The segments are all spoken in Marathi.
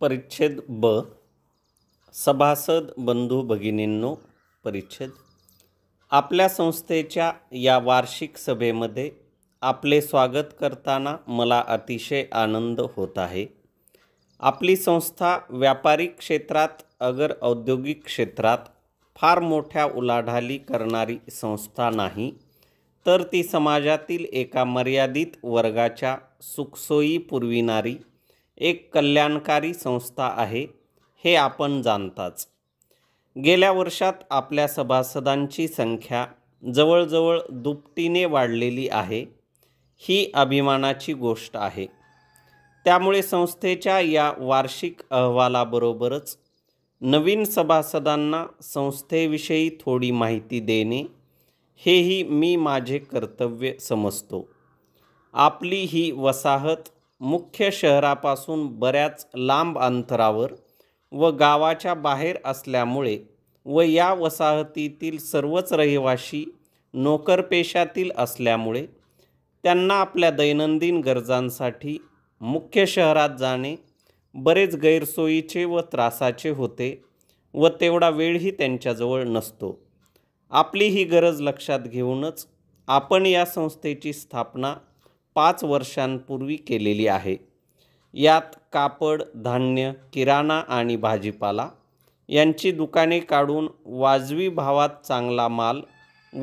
परिच्छेद ब सभासद बंधू भगिनींनो परिच्छेद आपल्या संस्थेच्या या वार्षिक सभेमध्ये आपले स्वागत करताना मला अतिशय आनंद होत आहे आपली संस्था व्यापारी क्षेत्रात अगर औद्योगिक क्षेत्रात फार मोठ्या उलाढाली करणारी संस्था नाही तर ती समाजातील एका मर्यादित वर्गाच्या सुखसोयी पुरविणारी एक कल्याणकारी संस्था आहे हे आपण जाणताच गेल्या वर्षात आपल्या सभासदांची संख्या जवळजवळ दुपटीने वाढलेली आहे ही अभिमानाची गोष्ट आहे त्यामुळे संस्थेच्या या वार्षिक अहवालाबरोबरच नवीन सभासदांना संस्थेविषयी थोडी माहिती देणे हेही मी माझे कर्तव्य समजतो आपली ही वसाहत मुख्य शहरापासून बऱ्याच लांब अंतरावर व गावाच्या बाहेर असल्यामुळे व या वसाहतीतील सर्वच रहिवाशी नोकरपेशातील असल्यामुळे त्यांना आपल्या दैनंदिन गरजांसाठी मुख्य शहरात जाणे बरेच गैरसोयीचे व त्रासाचे होते व तेवढा वेळही त्यांच्याजवळ नसतो आपली ही गरज लक्षात घेऊनच आपण या संस्थेची स्थापना पाच वर्षांपूर्वी केलेली आहे यात कापड धान्य किराणा आणि भाजीपाला यांची दुकाने काढून वाजवी भावात चांगला माल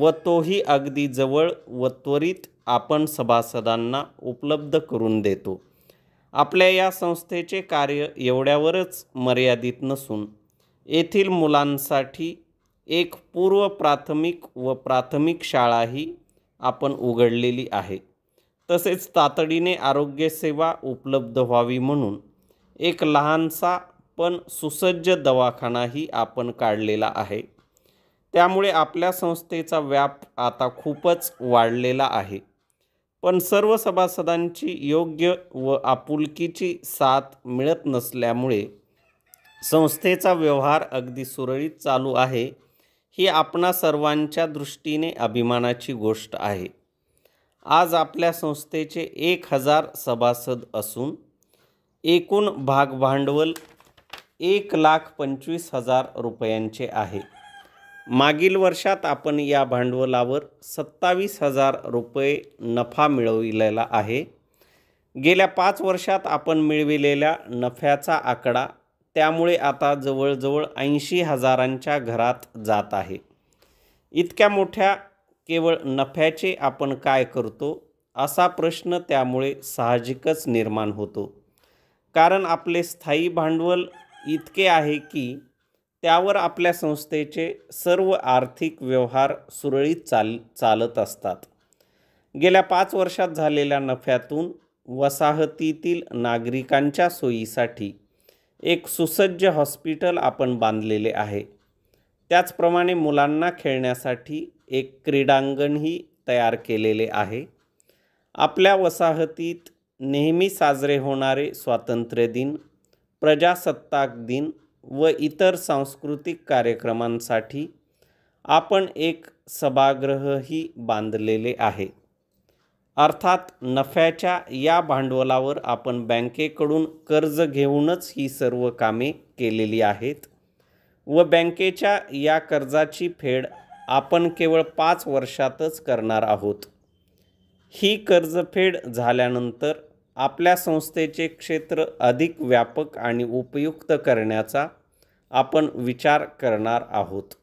व तोही अगदी जवळ व त्वरित आपण सभासदांना उपलब्ध करून देतो आपल्या या संस्थेचे कार्य एवढ्यावरच मर्यादित नसून येथील मुलांसाठी एक पूर्व प्राथमिक व प्राथमिक शाळाही आपण उघडलेली आहे तसेच तातडीने आरोग्यसेवा उपलब्ध व्हावी म्हणून एक लहानसा पण सुसज्ज दवाखानाही आपण काढलेला आहे त्यामुळे आपल्या संस्थेचा व्याप आता खूपच वाढलेला आहे पण सर्व सभासदांची योग्य व आपुलकीची साथ मिळत नसल्यामुळे संस्थेचा व्यवहार अगदी सुरळीत चालू आहे ही आपणा सर्वांच्या दृष्टीने अभिमानाची गोष्ट आहे आज आपल्या संस्थेचे एक हजार सभासद असून एकूण भागभांडवल एक लाख पंचवीस हजार रुपयांचे आहे मागील वर्षात आपण या भांडवलावर सत्तावीस हजार रुपये नफा मिळविलेला आहे गेल्या पाच वर्षात आपण मिळविलेल्या नफ्याचा आकडा त्यामुळे आता जवळजवळ ऐंशी हजारांच्या घरात जात आहे इतक्या मोठ्या केवळ नफ्याचे आपण काय करतो असा प्रश्न त्यामुळे साहजिकच निर्माण होतो कारण आपले स्थायी भांडवल इतके आहे की त्यावर आपल्या संस्थेचे सर्व आर्थिक व्यवहार सुरळीत चाल चालत असतात गेल्या पाच वर्षात झालेल्या नफ्यातून वसाहतीतील नागरिकांच्या सोयीसाठी एक सुसज्ज हॉस्पिटल आपण बांधलेले आहे त्याचप्रमाणे मुलांना खेळण्यासाठी एक क्रीडांगणही तयार केलेले आहे आपल्या वसाहतीत नेहमी साजरे होणारे स्वातंत्र्य दिन प्रजासत्ताक दिन व इतर सांस्कृतिक कार्यक्रमांसाठी आपण एक सभागृहही बांधलेले आहे अर्थात नफ्याच्या या भांडवलावर आपण बँकेकडून कर्ज घेऊनच ही सर्व कामे केलेली आहेत व बँकेच्या या कर्जाची फेड आपण केवळ पाच वर्षातच करणार आहोत ही कर्जफेड झाल्यानंतर आपल्या संस्थेचे क्षेत्र अधिक व्यापक आणि उपयुक्त करण्याचा आपण विचार करणार आहोत